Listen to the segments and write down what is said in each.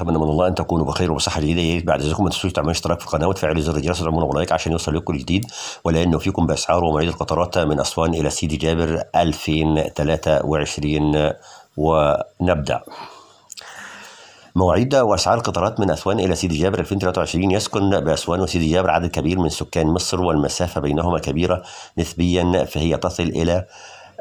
اتمنى من الله ان تكونوا بخير وصحه جيده بعد اذنكم ما تنسوش تعملوا اشتراك في القناه وتفعلوا زر الجرس وتعملوا لايك عشان يوصل لكم الجديد ولانه فيكم باسعار ومواعيد القطارات من اسوان الى سيدي جابر 2023 ونبدا مواعيد واسعار القطارات من اسوان الى سيدي جابر 2023 يسكن باسوان وسيدي جابر عدد كبير من سكان مصر والمسافه بينهما كبيره نسبيا فهي تصل الى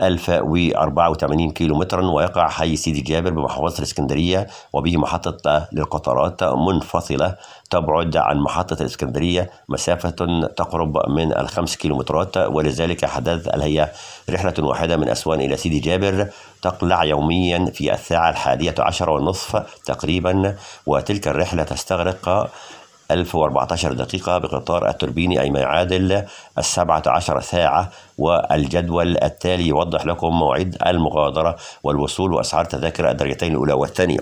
1084 كيلو مترا ويقع حي سيدي جابر بمحافظة الإسكندرية وبه محطة للقطارات منفصلة تبعد عن محطة الإسكندرية مسافة تقرب من الخمس كيلومترات ولذلك حدث هي رحلة واحدة من أسوان إلى سيدي جابر تقلع يوميا في الساعة الحادية عشر والنصف تقريبا وتلك الرحلة تستغرق 1014 دقيقة بقطار التوربيني أي ما يعادل السبعة عشر ساعة والجدول التالي يوضح لكم مواعيد المغادرة والوصول وأسعار تذاكر الدرجتين الأولى والثانية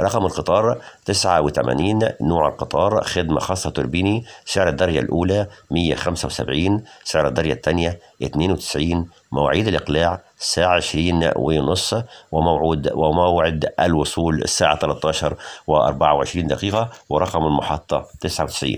رقم القطار 89 نوع القطار خدمة خاصة توربيني سعر الدرجة الأولى 175 سعر الدرجة الثانية 92 مواعيد الإقلاع الساعة 20 ونص وموعد وموعد الوصول الساعة 13 و24 دقيقة ورقم المحطة 99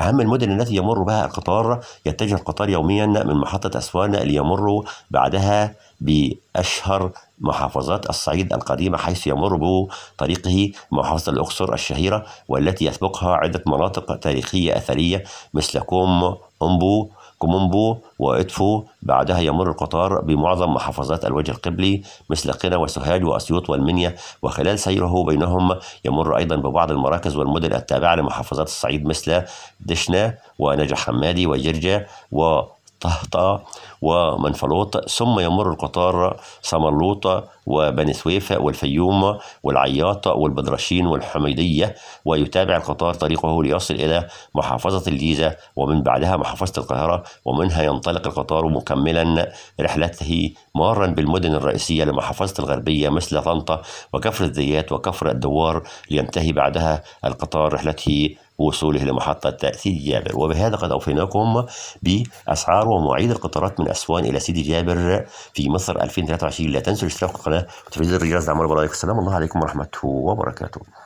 أهم المدن التي يمر بها القطار يتجه القطار يوميا من محطة أسوان ليمر بعدها بأشهر محافظات الصعيد القديمة حيث يمر بطريقه محافظة الأقصر الشهيرة والتي يسبقها عدة مناطق تاريخية أثرية مثل كوم أمبو كومومبو وإدفو بعدها يمر القطار بمعظم محافظات الوجه القبلي مثل قنا وسوهاج وأسيوط والمنيا وخلال سيره بينهم يمر أيضا ببعض المراكز والمدن التابعة لمحافظات الصعيد مثل دشنا ونجح حمادي وجرجة و قهطة ومنفلوط ثم يمر القطار سمرلوطة وبني سويفة والفيوم والعياطة والبدرشين والحميدية ويتابع القطار طريقه ليصل إلى محافظة الجيزة ومن بعدها محافظة القاهرة ومنها ينطلق القطار مكملا رحلته مارا بالمدن الرئيسية لمحافظة الغربية مثل طنطا وكفر الذيات وكفر الدوار لينتهي بعدها القطار رحلته وصوله لمحطة تأثير جابر وبهذا قد أوفيناكم بأسعار ومواعيد القطارات من أسوان إلى سيدي جابر في مصر 2023 لا تنسوا الاشتراك في القناة وتفعيل الجرس لعمل البرامج السلام الله عليكم ورحمة وبركاته